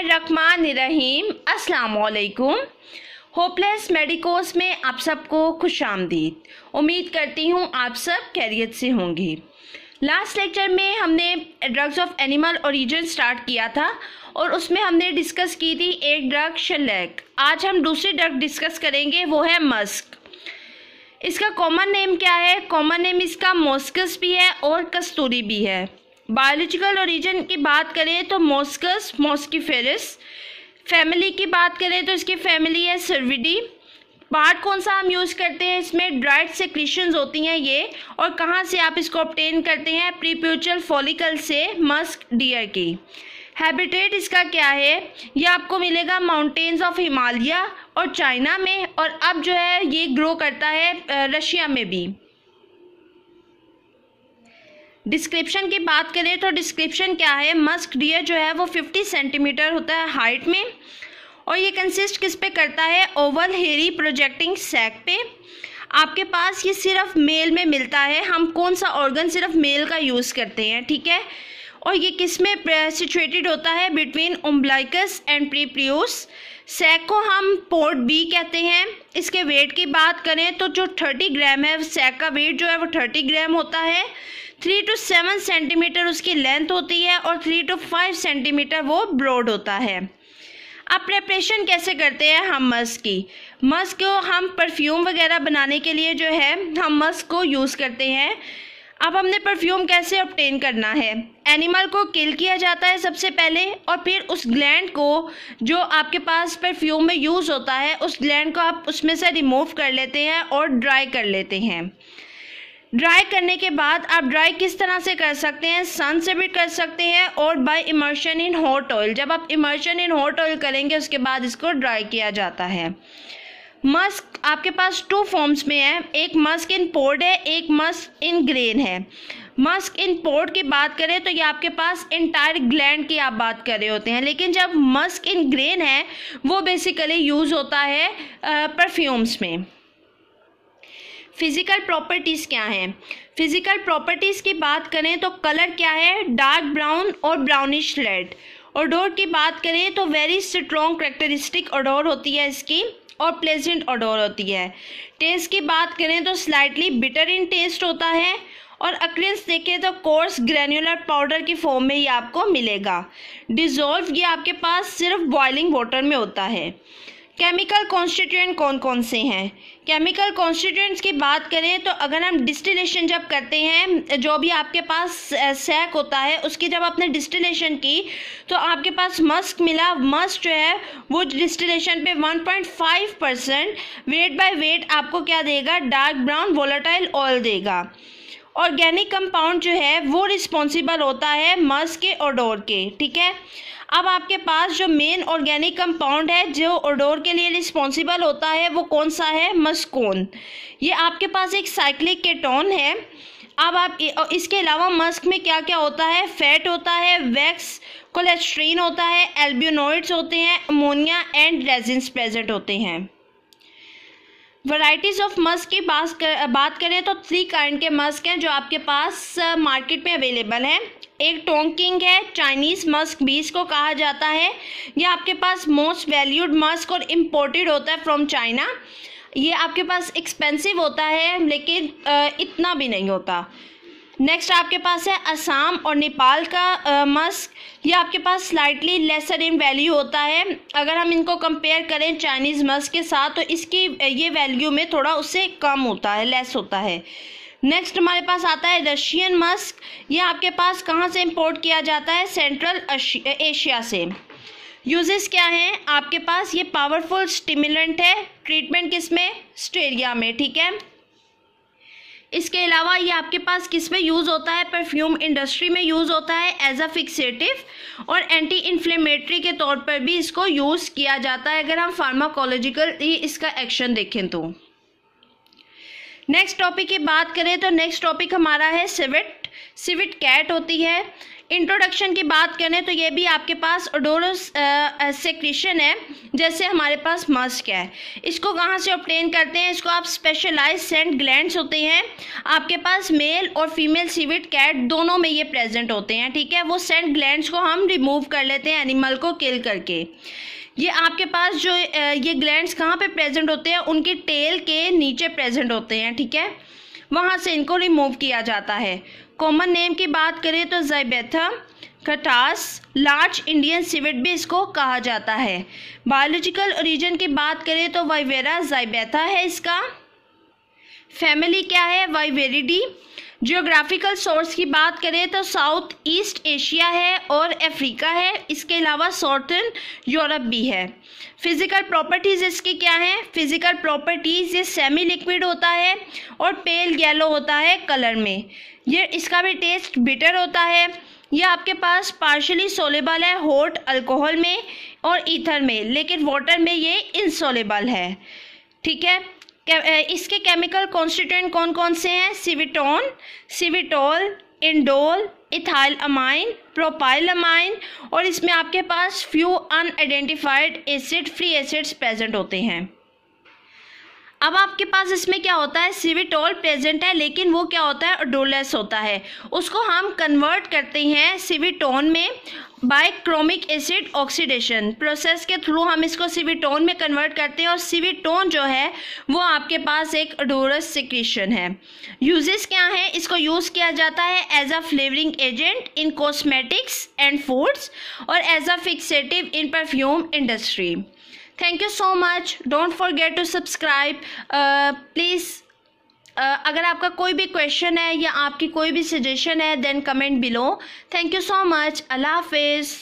रहीम अस्सलाम वालेकुम hopeless medicos में आप सबको खुश आमदीद उम्मीद करती हूँ आप सब कैरियत से होंगी लास्ट लेक्चर में हमने drugs of animal origin start किया था और उसमें हमने डिस्कस की थी एक ड्रग शलैक आज हम दूसरी ड्रग डिस्कस करेंगे वो है मस्क इसका कॉमन नेम क्या है कॉमन नेम इसका मोस्कस भी है और कस्तूरी भी है बायोलॉजिकल ओरिजिन की बात करें तो मोस्कस मोस्कीफेरस फैमिली की बात करें तो इसकी फैमिली है सर्विडी पार्ट कौन सा हम यूज़ करते हैं इसमें ड्राइड सेक्रीशंस होती हैं ये और कहाँ से आप इसको ऑप्टेन करते हैं प्रीप्यूचर फॉलिकल से मस्क डियर की हैबिटेट इसका क्या है ये आपको मिलेगा माउंटेन्स ऑफ हिमालय और चाइना में और अब जो है ये ग्रो करता है रशिया में भी डिस्क्रिप्शन की बात करें तो डिस्क्रिप्शन क्या है मस्क डियर जो है वो 50 सेंटीमीटर होता है हाइट में और ये कंसिस्ट किस पे करता है ओवल हेरी प्रोजेक्टिंग सैक पे आपके पास ये सिर्फ मेल में मिलता है हम कौन सा ऑर्गन सिर्फ मेल का यूज़ करते हैं ठीक है और ये किस में सिचुएटेड होता है between umbilicus and preputial sac को हम पोर्ट बी कहते हैं इसके वेट की बात करें तो जो थर्टी ग्राम है सैक का वेट जो है वो थर्टी ग्राम होता है थ्री टू सेवन सेंटीमीटर उसकी लेंथ होती है और थ्री टू फाइव सेंटीमीटर वो ब्रॉड होता है अब प्रेपरेशन कैसे करते हैं हम मस्क की मस्क को हम परफ्यूम वगैरह बनाने के लिए जो है हम मस्क को यूज़ करते हैं अब हमने परफ्यूम कैसे ऑप्टेन करना है एनिमल को किल किया जाता है सबसे पहले और फिर उस ग्लैंड को जो आपके पास परफ्यूम में यूज़ होता है उस ग्लैंड को आप उसमें से रिमूव कर लेते हैं और ड्राई कर लेते हैं ड्राई करने के बाद आप ड्राई किस तरह से कर सकते हैं सन से भी कर सकते हैं और by immersion in hot oil जब आप इमर्शन इन हॉट ऑयल करेंगे उसके बाद इसको ड्राई किया जाता है मस्क आपके पास टू फॉर्म्स में है एक मस्क इन पोर्ड है एक मस्क इन ग्रेन है मस्क इन पोर्ड की बात करें तो ये आपके पास इंटायर ग्लैंड की आप बात कर रहे होते हैं लेकिन जब मस्क इन ग्रेन है वो बेसिकली यूज़ होता है परफ्यूम्स में फिज़िकल प्रॉपर्टीज़ क्या हैं फिज़िकल प्रॉपर्टीज़ की बात करें तो कलर क्या है डार्क ब्राउन और ब्राउनिश रेड ओडोर की बात करें तो वेरी स्ट्रॉन्ग करेक्टरिस्टिक ओडोर होती है इसकी और प्लेजेंट ओडोर होती है टेस्ट की बात करें तो स्लाइटली बिटर इन टेस्ट होता है और अक्रेंस देखें तो कोर्स ग्रेन्यूलर पाउडर की फॉर्म में ही आपको मिलेगा डिज़ोल्व ये आपके पास सिर्फ बॉइलिंग वाटर में होता है केमिकल कॉन्स्टिट्यूंट कौन कौन से हैं केमिकल कॉन्स्टिट्यूंट्स की बात करें तो अगर हम डिस्टिलेशन जब करते हैं जो भी आपके पास सैक होता है उसकी जब आपने डिस्टिलेशन की तो आपके पास मस्क मिला मस्क जो है वो डिस्टिलेशन पे 1.5 परसेंट वेट बाय वेट आपको क्या देगा डार्क ब्राउन वोलाटाइल ऑयल देगा ऑर्गेनिक कंपाउंड जो है वो रिस्पॉन्सिबल होता है मस्क के और के ठीक है अब आपके पास जो मेन ऑर्गेनिक कंपाउंड है जो ओडोर के लिए रिस्पॉन्सिबल होता है वो कौन सा है मस्कोन ये आपके पास एक साइक्लिक केटोन है अब आप इसके अलावा मस्क में क्या क्या होता है फैट होता है वैक्स कोलेस्ट्रीन होता है एल्ब्यूनोइड्स होते हैं अमोनिया एंड रेजिन्स प्रेजेंट होते हैं वैरायटीज़ ऑफ मस्क की बात कर, बात करें तो थ्री काइंड के मस्क हैं जो आपके पास मार्केट uh, में अवेलेबल हैं एक टोंकिंग है चाइनीज़ मस्क बीज को कहा जाता है ये आपके पास मोस्ट वैल्यूड मस्क और इम्पोर्टेड होता है फ्रॉम चाइना ये आपके पास एक्सपेंसिव होता है लेकिन इतना भी नहीं होता नेक्स्ट आपके पास है असम और नेपाल का मस्क ये आपके पास स्लाइटली लेसर इन वैल्यू होता है अगर हम इनको कंपेयर करें चाइनीज़ मस्क के साथ तो इसकी ये वैल्यू में थोड़ा उससे कम होता है लेस होता है नेक्स्ट हमारे पास आता है रशियन मस्क यह आपके पास कहाँ से इंपोर्ट किया जाता है सेंट्रल एशिया से यूजेस क्या हैं आपके पास ये पावरफुल स्टिमुलेंट है ट्रीटमेंट किस में स्ट्रेलिया में ठीक है इसके अलावा ये आपके पास किस में यूज़ होता है परफ्यूम इंडस्ट्री में यूज़ होता है एज अ फिक्सेटिव और एंटी इन्फ्लेमेटरी के तौर पर भी इसको यूज़ किया जाता है अगर हम फार्माकोलॉजिकल इसका एक्शन देखें तो नेक्स्ट टॉपिक की बात करें तो नेक्स्ट टॉपिक हमारा है सिविट सिविट कैट होती है इंट्रोडक्शन की बात करें तो ये भी आपके पास ओडोरस सेक्रेशन है जैसे हमारे पास मस्क है इसको कहाँ से ऑप्टेन करते हैं इसको आप स्पेशलाइज सेंट ग्लैंड्स होते हैं आपके पास मेल और फीमेल सीविट कैट दोनों में ये प्रेजेंट होते हैं ठीक है वो सेंट ग्लैंड्स को हम रिमूव कर लेते हैं एनिमल को किल करके ये आपके पास जो ये ग्लैंड्स कहाँ पे प्रेजेंट होते हैं उनकी टेल के नीचे प्रेजेंट होते हैं ठीक है वहाँ से इनको रिमूव किया जाता है कॉमन नेम की बात करें तो जैबेथम खटास लार्ज इंडियन सिवेट भी इसको कहा जाता है बायोलॉजिकल ओरिजिन की बात करें तो वाइवेरा जाइबेथा है इसका फैमिली क्या है वाइवेरिडी जियोग्राफिकल सोर्स की बात करें तो साउथ ईस्ट एशिया है और अफ्रीका है इसके अलावा सॉर्थन यूरोप भी है फिज़िकल प्रॉपर्टीज़ इसकी क्या हैं फिज़िकल प्रॉपर्टीज़ ये सेमी लिक्विड होता है और पेल येलो होता है कलर में ये इसका भी टेस्ट बिटर होता है यह आपके पास पार्शली सोलेबल है हॉट अल्कोहल में और ईथर में लेकिन वाटर में ये इंसोलेबल है ठीक है इसके केमिकल कॉन्स्टिटेंट कौन कौन से हैं civetone civetol indole ethyl amine propyl amine और इसमें आपके पास few unidentified acid free acids present होते हैं अब आपके पास इसमें क्या होता है सिविटॉल प्रेजेंट है लेकिन वो क्या होता है अडोलेस होता है उसको हम कन्वर्ट करते हैं सिविटोन में by chromic acid oxidation process के थ्रू हम इसको सिविटोन में कन्वर्ट करते हैं और सिविटोन जो है वो आपके पास एक डोरस सिक्रीशन है यूजेस क्या है इसको यूज़ किया जाता है as a flavouring agent in cosmetics and foods और as a fixative in perfume industry thank you so much don't forget to subscribe please अगर आपका कोई भी क्वेश्चन है या आपकी कोई भी सजेशन है then comment below thank you so much Allah हाफिज़